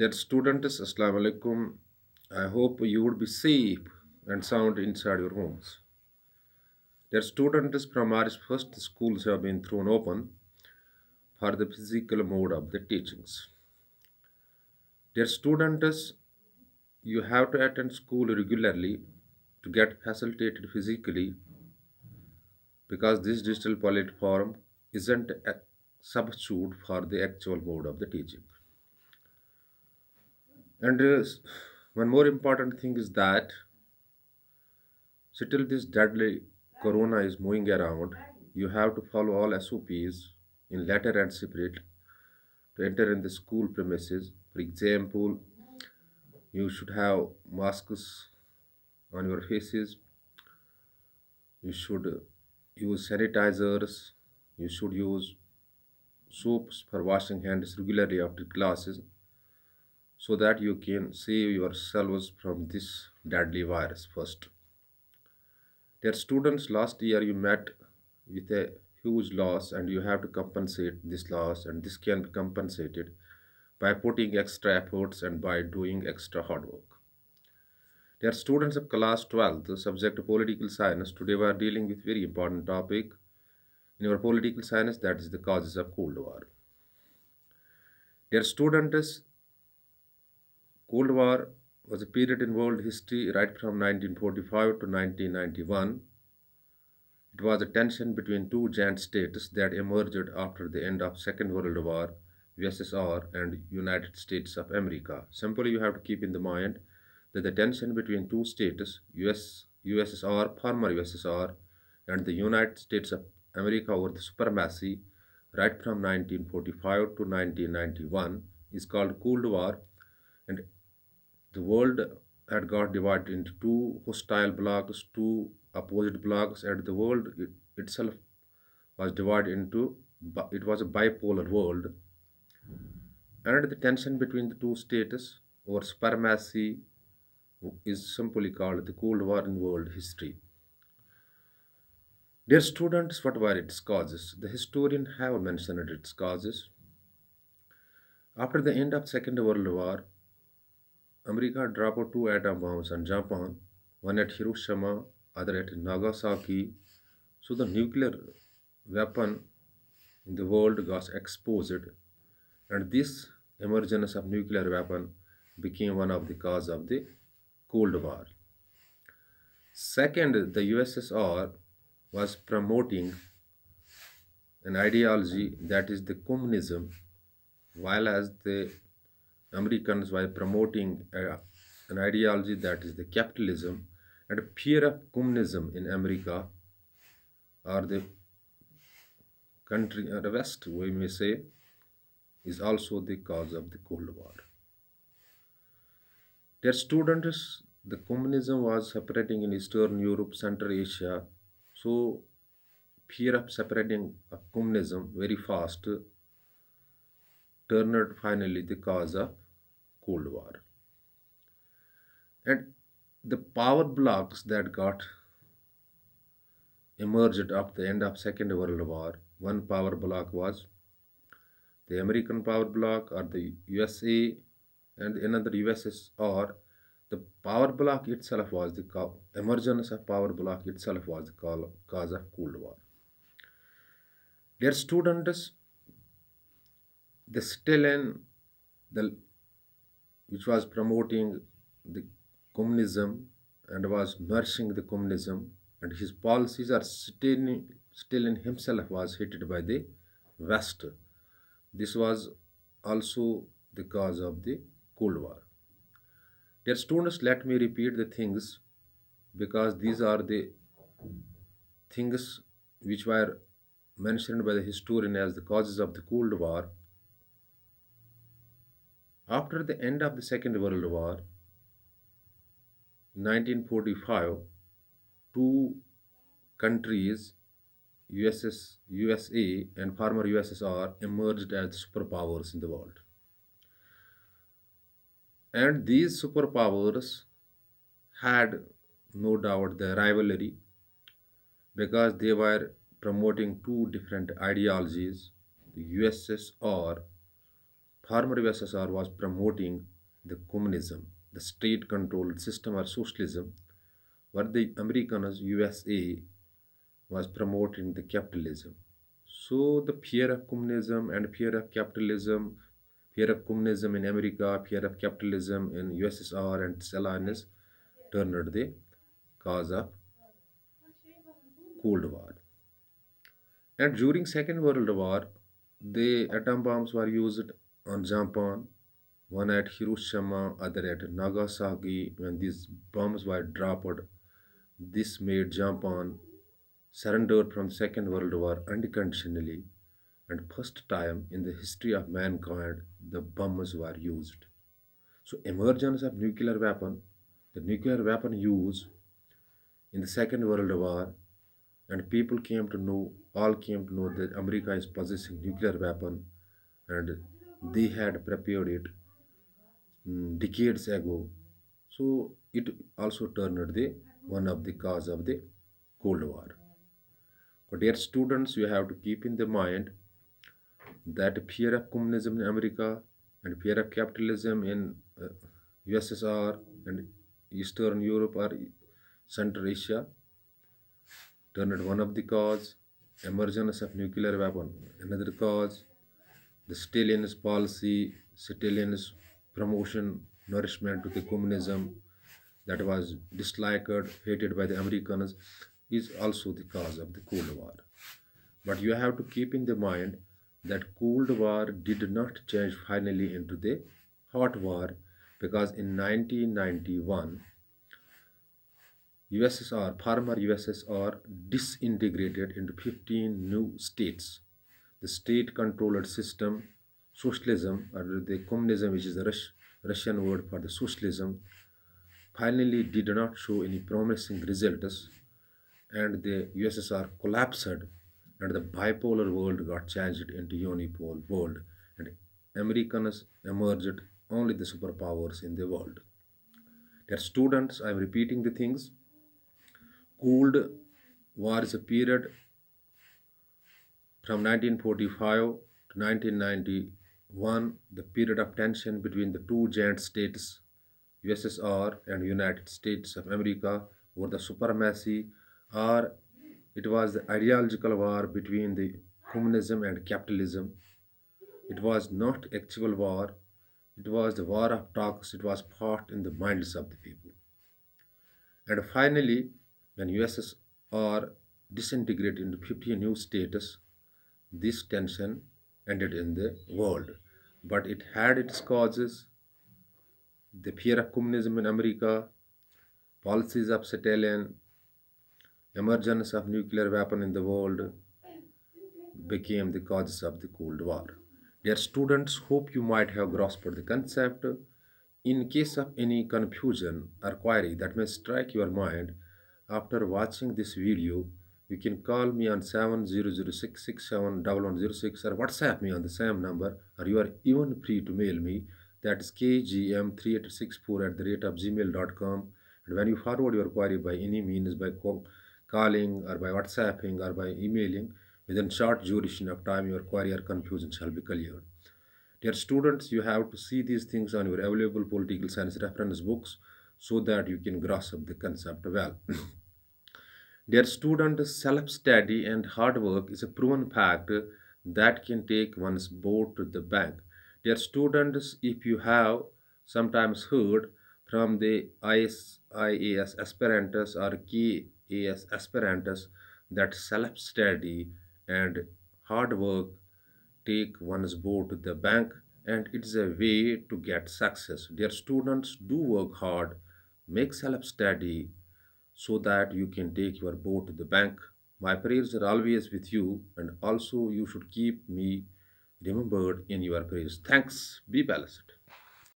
Dear students, Assalamu alaikum. I hope you would be safe and sound inside your homes. Dear students, from March 1st, schools have been thrown open for the physical mode of the teachings. Dear students, you have to attend school regularly to get facilitated physically because this digital platform isn't a substitute for the actual mode of the teaching. And uh, one more important thing is that till this deadly corona is moving around. You have to follow all SOPs in letter and spirit to enter in the school premises. For example, you should have masks on your faces. You should uh, use sanitizers. You should use soaps for washing hands regularly after classes so that you can save yourselves from this deadly virus first. Dear students, last year you met with a huge loss and you have to compensate this loss and this can be compensated by putting extra efforts and by doing extra hard work. Dear students of class 12, the subject of political science, today we are dealing with very important topic in our political science that is the causes of Cold War. Dear students, Cold War was a period in world history right from 1945 to 1991. It was a tension between two giant states that emerged after the end of Second World War, USSR and United States of America. Simply you have to keep in the mind that the tension between two states, US, USSR, former USSR and the United States of America over the supremacy right from 1945 to 1991 is called Cold War and the world had got divided into two hostile blocks, two opposite blocks, and the world it itself was divided into, it was a bipolar world. And the tension between the two states or supremacy is simply called the Cold War in world history. Dear students, what were its causes? The historian have mentioned its causes. After the end of Second World War, America dropped two atom bombs on Japan, one at Hiroshima, other at Nagasaki. So the nuclear weapon in the world got exposed and this emergence of nuclear weapon became one of the cause of the Cold War. Second, the USSR was promoting an ideology that is the communism while as the Americans while promoting uh, an ideology that is the capitalism and fear of communism in America or the country, uh, the West, we may say, is also the cause of the Cold War. Their students, the communism was separating in Eastern Europe, Central Asia, so fear of separating of communism very fast turned out finally the cause of Cold War. And the power blocks that got emerged at the end of Second World War, one power block was the American power block or the USA and another USSR. The power block itself was the emergence of power block itself was the cause of Cold War. Dear students, the Stalin, the, which was promoting the communism and was nourishing the communism, and his policies are Stalin, in himself was hated by the West. This was also the cause of the Cold War. Dear students, let me repeat the things because these are the things which were mentioned by the historian as the causes of the Cold War after the end of the Second World War, 1945, two countries, USS, USA and former USSR, emerged as superpowers in the world. And these superpowers had no doubt the rivalry because they were promoting two different ideologies, the USSR Former USSR was promoting the communism, the state-controlled system or socialism, where the Americans, USA, was promoting the capitalism. So the fear of communism and fear of capitalism, fear of communism in America, fear of capitalism in USSR and Salinas turned the cause of Cold War. And during Second World War, the atom bombs were used on Japan, one at Hiroshima, other at Nagasaki, when these bombs were dropped. This made Japan surrender from Second World War unconditionally and first time in the history of mankind the bombs were used. So emergence of nuclear weapon, the nuclear weapon used in the Second World War and people came to know, all came to know that America is possessing nuclear weapon and they had prepared it um, decades ago. So it also turned the one of the cause of the Cold War. But dear students, you have to keep in the mind that fear of communism in America and fear of capitalism in uh, USSR and Eastern Europe or Central Asia turned one of the cause, emergence of nuclear weapon another cause, the Stalinist policy, Stalinist promotion, nourishment to the communism that was disliked, hated by the Americans is also the cause of the Cold War. But you have to keep in the mind that Cold War did not change finally into the Hot War because in 1991, USSR, former USSR disintegrated into 15 new states the state-controlled system, socialism, or the communism, which is the Rus Russian word for the socialism, finally did not show any promising results, and the USSR collapsed, and the bipolar world got changed into unipole world, and Americans emerged only the superpowers in the world. Their students, I am repeating the things. Cold War is a period from 1945 to 1991, the period of tension between the two giant states, USSR and United States of America, were the supremacy, or it was the ideological war between the communism and capitalism. It was not actual war. It was the war of talks. It was fought in the minds of the people. And finally, when USSR disintegrated into 50 new states, this tension ended in the world. But it had its causes. The fear of communism in America, policies of Stalin, emergence of nuclear weapon in the world became the causes of the Cold War. Dear students, hope you might have grasped the concept. In case of any confusion or query that may strike your mind after watching this video, you can call me on seven zero zero six six seven double one zero six or WhatsApp me on the same number or you are even free to mail me. That is kgm3864 at the rate of gmail.com. And when you forward your query by any means, by calling or by WhatsApping or by emailing, within short duration of time your query or confusion shall be cleared. Dear students, you have to see these things on your available political science reference books so that you can grasp the concept well. Their student, self-study and hard work is a proven fact that can take one's boat to the bank. Their students, if you have sometimes heard from the IAS aspirantes or KAS aspirantes that self-study and hard work take one's boat to the bank and it's a way to get success. Their students, do work hard, make self-study so that you can take your boat to the bank. My prayers are always with you and also you should keep me remembered in your prayers. Thanks. Be blessed.